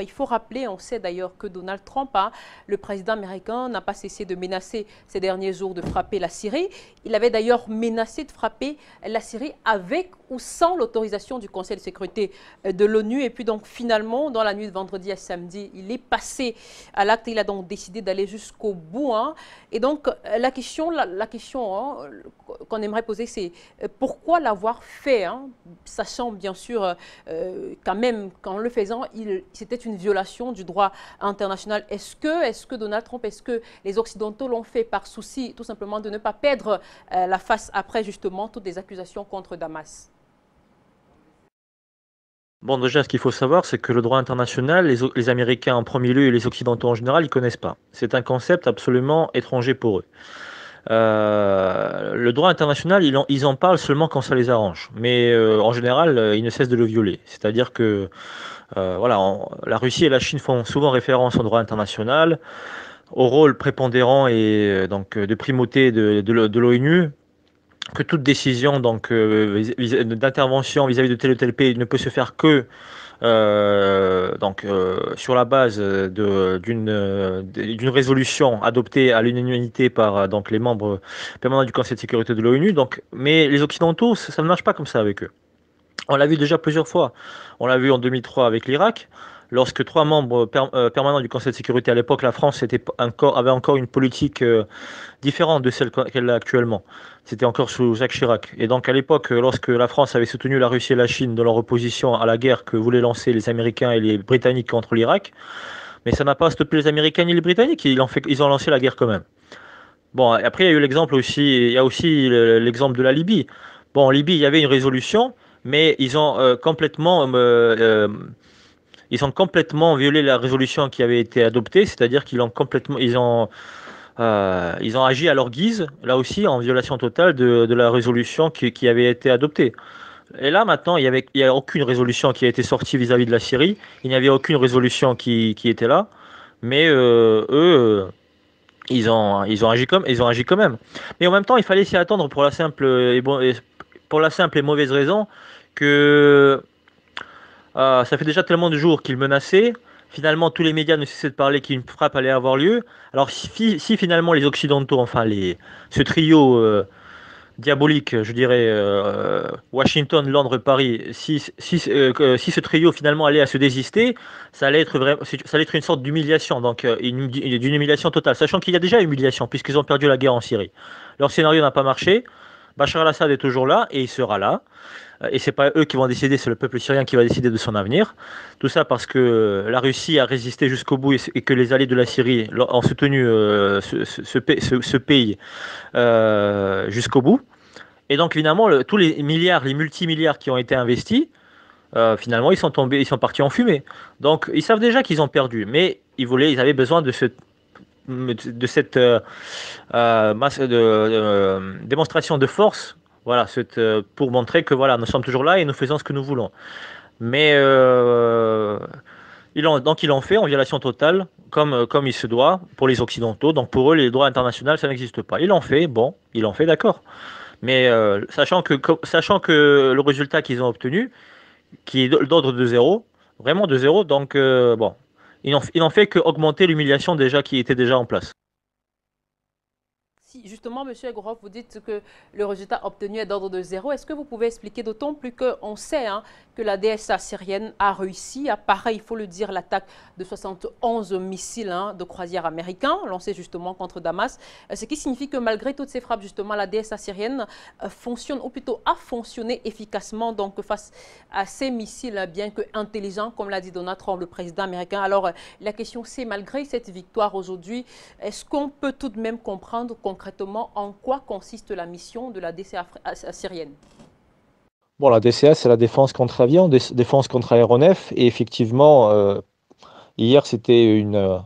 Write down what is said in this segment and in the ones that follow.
Il faut rappeler, on sait d'ailleurs que Donald Trump, le président américain, n'a pas cessé de menacer ces derniers jours de frapper la Syrie. Il avait d'ailleurs menacé de frapper la Syrie avec ou sans l'autorisation du Conseil de sécurité euh, de l'ONU. Et puis donc finalement, dans la nuit de vendredi à samedi, il est passé à l'acte. Il a donc décidé d'aller jusqu'au bout. Hein. Et donc euh, la question, la, question hein, qu'on aimerait poser, c'est euh, pourquoi l'avoir fait, hein, sachant bien sûr quand même qu'en le faisant, c'était une une violation du droit international. Est-ce que, est que Donald Trump, est-ce que les Occidentaux l'ont fait par souci tout simplement de ne pas perdre euh, la face après justement toutes les accusations contre Damas Bon, déjà, ce qu'il faut savoir, c'est que le droit international, les, Américains en premier lieu et les Occidentaux en général, ils connaissent pas. C'est un concept absolument étranger pour eux. Euh, le droit international, ils en, ils en, parlent seulement quand ça les arrange. Mais euh, en général, ils ne cessent de le violer. C'est-à-dire que euh, voilà, la Russie et la Chine font souvent référence au droit international, au rôle prépondérant et euh, donc euh, de primauté de, l'ONU, que toute décision donc d'intervention vis-à-vis de tel ou tel pays ne peut se faire que donc sur la base d'une résolution adoptée à l'unanimité par donc les membres permanents du Conseil de sécurité de l'ONU donc mais les occidentaux ça ne marche pas comme ça avec eux on l'a vu déjà plusieurs fois. On l'a vu en 2003 avec l'Irak lorsque trois membres euh, permanents du Conseil de sécurité à l'époque, la France était encore, avait encore une politique euh, différente de celle qu'elle a actuellement. C'était encore sous Jacques Chirac. Et donc à l'époque, lorsque la France avait soutenu la Russie et la Chine dans leur opposition à la guerre que voulaient lancer les Américains et les Britanniques contre l'Irak, mais ça n'a pas stoppé les Américains et les Britanniques, ils ont lancé la guerre quand même. Bon, après il y a eu l'exemple aussi, il y a aussi l'exemple de la Libye. Bon, en Libye, il y avait une résolution, mais ils ont euh, complètement euh, euh, ils ont complètement violé la résolution qui avait été adoptée, c'est-à-dire qu'ils ont complètement ils ont ils ont agi à leur guise, là aussi en violation totale de, la résolution qui, avait été adoptée. Et là, maintenant, il n'y avait il y a aucune résolution qui a été sortie vis-à-vis de la Syrie. Il n'y avait aucune résolution qui, était là. Mais eux, ils ont, ils, ont agi comme, ils ont agi quand même. Mais en même temps, il fallait s'y attendre pour la simple et, bon, pour la simple et mauvaise raison que euh, ça fait déjà tellement de jours qu'ils menaçaient. Finalement, tous les médias ne cessaient de parler qu'une frappe allait avoir lieu. Alors, si, finalement les Occidentaux, enfin les, ce trio euh, diabolique, je dirais, euh, Washington, Londres, Paris, si, ce trio finalement allait à se désister, ça allait être, ça allait être une sorte d'humiliation, donc d'une humiliation totale. Sachant qu'il y a déjà humiliation, puisqu'ils ont perdu la guerre en Syrie. Leur scénario n'a pas marché. Bachar al-Assad est toujours là et il sera là. Euh, et ce n'est pas eux qui vont décider, c'est le peuple syrien qui va décider de son avenir. Tout ça parce que euh, la Russie a résisté jusqu'au bout et que les alliés de la Syrie ont soutenu euh, ce, pays jusqu'au bout. Et donc évidemment, tous les milliards, les multimilliards qui ont été investis, finalement, ils sont tombés, ils sont partis en fumée. Donc, ils savent déjà qu'ils ont perdu, mais ils ils avaient besoin de ce, de cette euh, euh, masse de, euh, démonstration de force, voilà, pour montrer que voilà, nous sommes toujours là et nous faisons ce que nous voulons. Mais euh, donc ils l'ont fait en violation totale, comme, comme il se doit pour les Occidentaux. Donc pour eux, les droits internationaux, ça n'existe pas. Ils l'ont fait, bon, ils l'ont fait, d'accord. Mais sachant, que, sachant que le résultat qu'ils ont obtenu, qui est d'ordre de zéro, vraiment de zéro, donc bon, il n'en fait qu'augmenter l'humiliation déjà qui était déjà en place. Si justement, M. Egorov, vous dites que le résultat obtenu est d'ordre de zéro, est-ce que vous pouvez expliquer d'autant plus qu'on sait hein, que la DSA syrienne a réussi à, pareil, il faut le dire, l'attaque de 71 missiles hein, de croisière américains lancés justement contre Damas, euh, ce qui signifie que malgré toutes ces frappes, justement, la DSA syrienne euh, fonctionne, ou plutôt a fonctionné efficacement donc, face à ces missiles, bien que intelligents, comme l'a dit Donald Trump, le président américain. Alors, euh, la question c'est, malgré cette victoire aujourd'hui, est-ce qu'on peut tout de même comprendre qu'on concrètement en quoi consiste la mission de la DCA syrienne Bon, la DCA, c'est la défense contre avion, défense contre aéronef. Et effectivement, euh, hier, c'était une. Euh,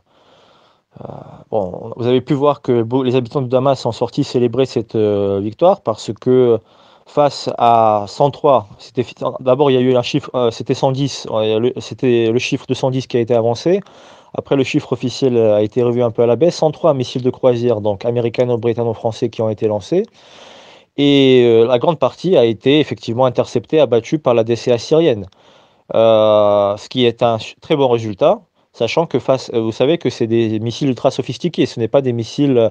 euh, bon, vous avez pu voir que les habitants de Damas sont sortis célébrer cette victoire parce que face à 103, c'était d'abord il y a eu un chiffre, c'était 110, c'était le chiffre de 110 qui a été avancé. Après, le chiffre officiel euh, a été revu un peu à la baisse. 103 missiles de croisière, donc américano britanniques, français qui ont été lancés. Et euh, la grande partie a été effectivement interceptée, abattue par la DCA syrienne. Euh, ce qui est un très bon résultat, sachant que face, vous savez que c'est des missiles ultra sophistiqués, ce n'est pas des missiles,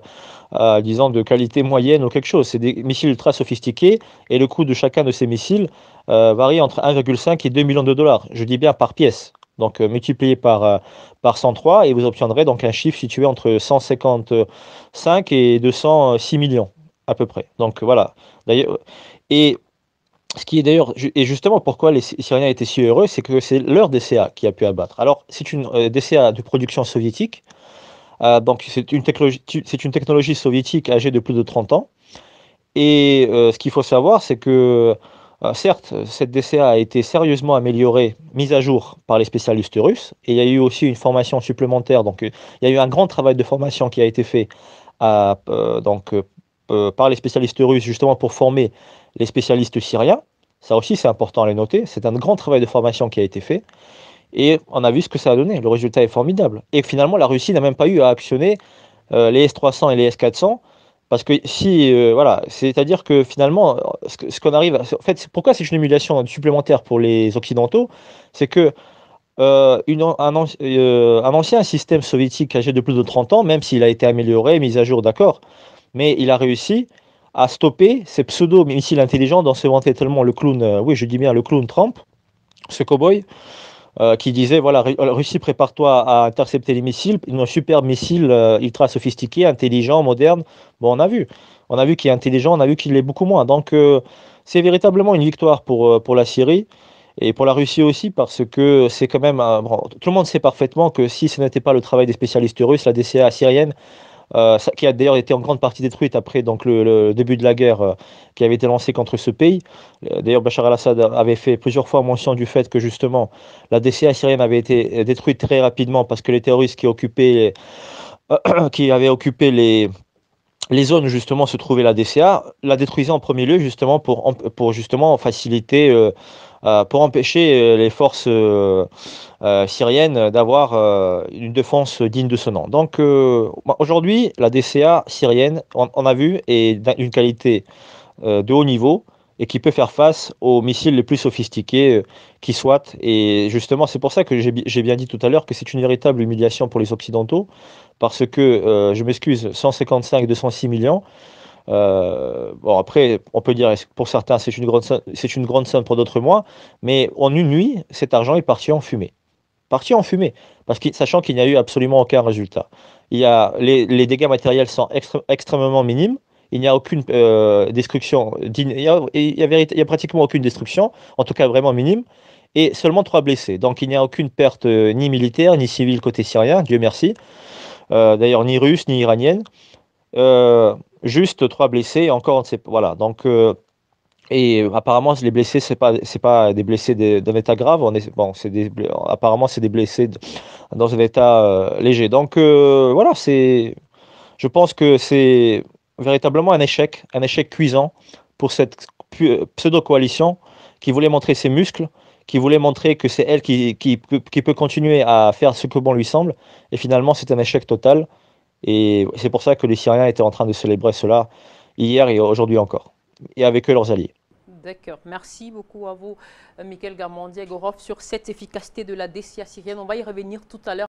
disons, de qualité moyenne ou quelque chose, c'est des missiles ultra sophistiqués, et le coût de chacun de ces missiles varie entre 1,5 et 2 millions de dollars, je dis bien par pièce donc euh, multiplié par, euh, par 103, et vous obtiendrez donc un chiffre situé entre 155 et 206 millions à peu près. Donc euh, voilà. D'ailleurs, et ce qui est d'ailleurs, et justement pourquoi les Syriens étaient si heureux, c'est que c'est leur DCA qui a pu abattre. Alors, c'est une DCA de production soviétique, donc c'est une, technologie, c'est une technologie soviétique âgée de plus de 30 ans. Et ce qu'il faut savoir, c'est que euh, certes, cette DCA a été sérieusement améliorée, mise à jour par les spécialistes russes, et il y a eu aussi une formation supplémentaire. Donc, euh, il y a eu un grand travail de formation qui a été fait euh, par les spécialistes russes, justement pour former les spécialistes syriens. Ça aussi, c'est important à les noter. C'est un grand travail de formation qui a été fait. Et on a vu ce que ça a donné. Le résultat est formidable. Et finalement, la Russie n'a même pas eu à actionner les S-300 et les S-400 parce que si, euh, voilà, c'est-à-dire que finalement, ce qu'on arrive, à, en fait, pourquoi c'est une émulation supplémentaire pour les Occidentaux C'est que euh, euh, un, ancien système soviétique âgé de plus de 30 ans, même s'il a été amélioré, mis à jour, d'accord, mais il a réussi à stopper ces pseudo-missiles intelligents dont se tellement le clown, oui, je dis bien le clown Trump, ce cow-boy, euh, qui disait voilà, euh, Russie, prépare-toi à intercepter les missiles, nos super missile, euh, ultra sophistiqués, intelligents, moderne. Bon, on a vu. On a vu qu'il est intelligent, on a vu qu'il l'est beaucoup moins. Donc, c'est véritablement une victoire pour, pour la Syrie et pour la Russie aussi, parce que c'est quand même. tout le monde sait parfaitement que si ce n'était pas le travail des spécialistes russes, la DCA syrienne euh, qui a d'ailleurs été en grande partie détruite après donc, le, début de la guerre euh, qui avait été lancée contre ce pays. Euh, d'ailleurs, Bachar al-Assad avait fait plusieurs fois mention du fait que justement la DCA syrienne avait été détruite très rapidement parce que les terroristes qui occupaient, qui avaient occupé les les zones où justement se trouvait la DCA, la détruisaient en premier lieu justement pour, justement faciliter, euh, euh, pour empêcher euh, les forces syriennes d'avoir une défense digne de ce nom. Donc bah, aujourd'hui, la DCA syrienne, on, on a vu, est d'une qualité de haut niveau et qui peut faire face aux missiles les plus sophistiqués euh, qui soient. Et justement, c'est pour ça que j'ai bien dit tout à l'heure que c'est une véritable humiliation pour les Occidentaux, parce que, euh, je m'excuse, 155, 206 millions. Euh, bon, après, on peut dire pour certains c'est une grande c'est une grande somme pour d'autres moins, mais en une nuit, cet argent est parti en fumée, parti en fumée, parce que sachant qu'il n'y a eu absolument aucun résultat. Il y les, dégâts matériels sont extrêmement minimes il n'y a aucune euh, destruction, il n'y a, pratiquement aucune destruction, en tout cas vraiment minime, et seulement trois blessés. Donc il n'y a aucune perte euh, ni militaire, ni civile côté syrien, Dieu merci, euh, d'ailleurs ni russe, ni iranienne, juste trois blessés, et encore voilà, donc... et apparemment, les blessés, c'est pas, c'est pas des blessés d'un état grave. On bon, des, apparemment, c'est des blessés dans un état léger. Donc voilà, c'est, je pense que c'est véritablement un échec, un échec cuisant pour cette pseudo-coalition qui voulait montrer ses muscles, qui voulait montrer que c'est elle qui, qui, peut continuer à faire ce que bon lui semble. Et finalement, c'est un échec total. Et c'est pour ça que les Syriens étaient en train de célébrer cela hier et aujourd'hui encore, et avec eux leurs alliés. D'accord. Merci beaucoup à vous, Michael Garmandier-Gorov, sur cette efficacité de la DCA syrienne. On va y revenir tout à l'heure.